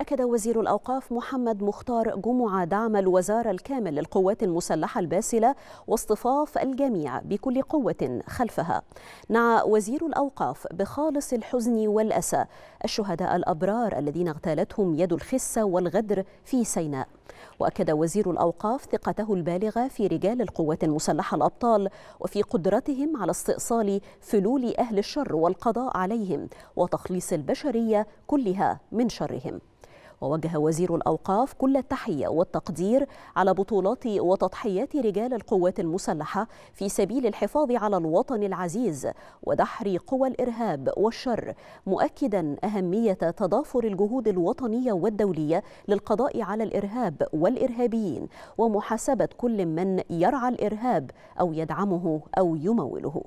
أكد وزير الأوقاف محمد مختار جمعة دعم الوزارة الكامل للقوات المسلحة الباسلة واصطفاف الجميع بكل قوة خلفها نعى وزير الأوقاف بخالص الحزن والأسى الشهداء الأبرار الذين اغتالتهم يد الخسة والغدر في سيناء وأكد وزير الأوقاف ثقته البالغة في رجال القوات المسلحة الأبطال وفي قدرتهم على استئصال فلول أهل الشر والقضاء عليهم وتخليص البشرية كلها من شرهم ووجه وزير الأوقاف كل التحية والتقدير على بطولات وتضحيات رجال القوات المسلحة في سبيل الحفاظ على الوطن العزيز ودحر قوى الإرهاب والشر مؤكدا أهمية تضافر الجهود الوطنية والدولية للقضاء على الإرهاب والإرهابيين ومحاسبة كل من يرعى الإرهاب أو يدعمه أو يموله